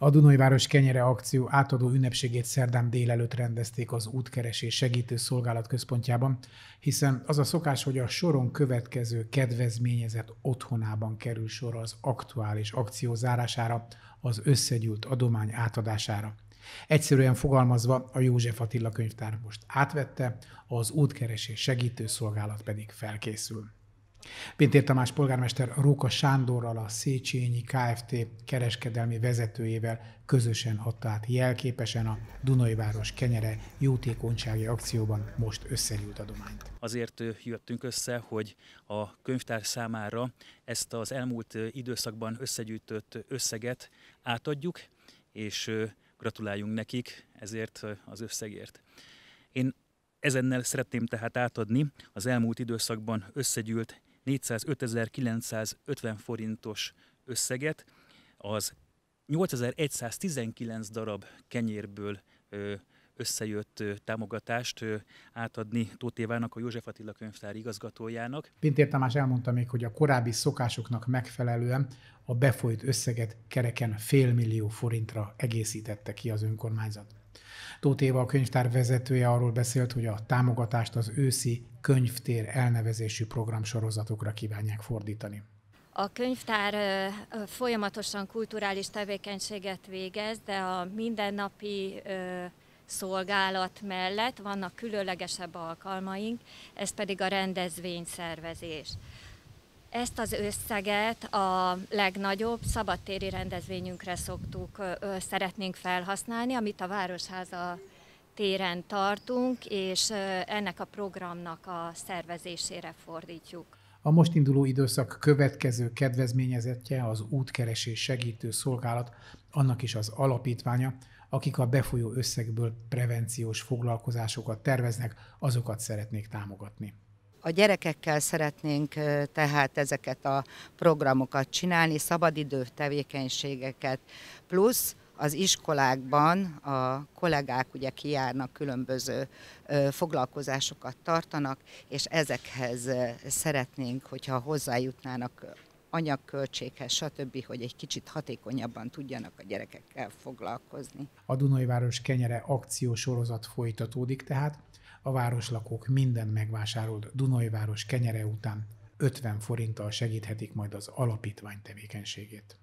A Dunai város Kenyere akció átadó ünnepségét szerdán délelőtt rendezték az útkeresés segítő szolgálat központjában, hiszen az a szokás, hogy a soron következő kedvezményezett otthonában kerül sor az aktuális akció zárására, az összegyűlt adomány átadására. Egyszerűen fogalmazva a József Attila könyvtár most átvette, az útkeresés segítő szolgálat pedig felkészül. Pintér Tamás polgármester Róka Sándorral, a Széchenyi Kft. kereskedelmi vezetőjével közösen adta át jelképesen a Dunai Város Kenyere jótékonysági akcióban most összegyűlt adományt. Azért jöttünk össze, hogy a könyvtár számára ezt az elmúlt időszakban összegyűjtött összeget átadjuk, és gratuláljunk nekik ezért az összegért. Én ezennel szeretném tehát átadni az elmúlt időszakban összegyűlt 405.950 forintos összeget az 8119 darab kenyérből összejött támogatást átadni Tóth Évának, a József Attila könyvtár igazgatójának. Pintér Tamás elmondta még, hogy a korábbi szokásoknak megfelelően a befolyt összeget kereken fél millió forintra egészítette ki az önkormányzat. Tóth Éva, a könyvtár vezetője arról beszélt, hogy a támogatást az őszi könyvtér elnevezésű programsorozatokra kívánják fordítani. A könyvtár folyamatosan kulturális tevékenységet végez, de a mindennapi szolgálat mellett vannak különlegesebb alkalmaink, ez pedig a rendezvényszervezés. Ezt az összeget a legnagyobb szabadtéri rendezvényünkre szoktuk, szeretnénk felhasználni, amit a Városháza téren tartunk, és ennek a programnak a szervezésére fordítjuk. A most induló időszak következő kedvezményezetje az útkeresés segítő szolgálat, annak is az alapítványa, akik a befolyó összegből prevenciós foglalkozásokat terveznek, azokat szeretnék támogatni. A gyerekekkel szeretnénk tehát ezeket a programokat csinálni, szabadidő tevékenységeket, plusz az iskolákban a kollégák ugye kijárnak, különböző foglalkozásokat tartanak, és ezekhez szeretnénk, hogyha hozzájutnának anyagköltséghez, stb., hogy egy kicsit hatékonyabban tudjanak a gyerekekkel foglalkozni. A Dunai város kenyere akciósorozat folytatódik tehát, a városlakók mindent megvásárolt Dunajváros kenyere után 50 forinttal segíthetik majd az alapítvány tevékenységét.